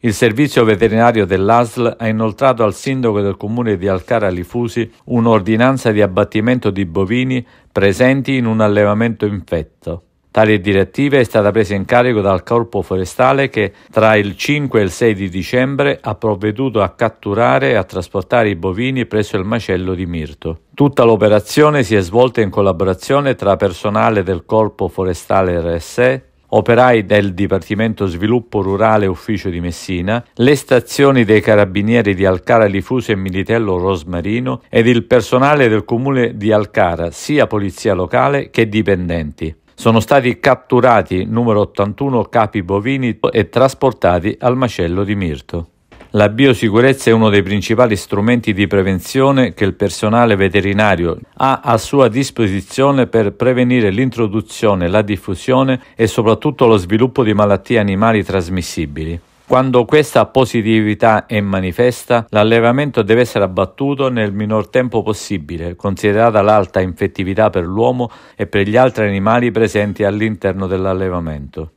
Il servizio veterinario dell'ASL ha inoltrato al sindaco del comune di Alcara Lifusi un'ordinanza di abbattimento di bovini presenti in un allevamento infetto. Tale direttiva è stata presa in carico dal Corpo Forestale che tra il 5 e il 6 di dicembre ha provveduto a catturare e a trasportare i bovini presso il macello di Mirto. Tutta l'operazione si è svolta in collaborazione tra personale del Corpo Forestale RSE, operai del Dipartimento Sviluppo Rurale Ufficio di Messina, le stazioni dei carabinieri di Alcara Lifuso e Militello Rosmarino ed il personale del comune di Alcara, sia polizia locale che dipendenti. Sono stati catturati numero 81 capi bovini e trasportati al macello di Mirto. La biosicurezza è uno dei principali strumenti di prevenzione che il personale veterinario ha a sua disposizione per prevenire l'introduzione, la diffusione e soprattutto lo sviluppo di malattie animali trasmissibili. Quando questa positività è manifesta, l'allevamento deve essere abbattuto nel minor tempo possibile, considerata l'alta infettività per l'uomo e per gli altri animali presenti all'interno dell'allevamento.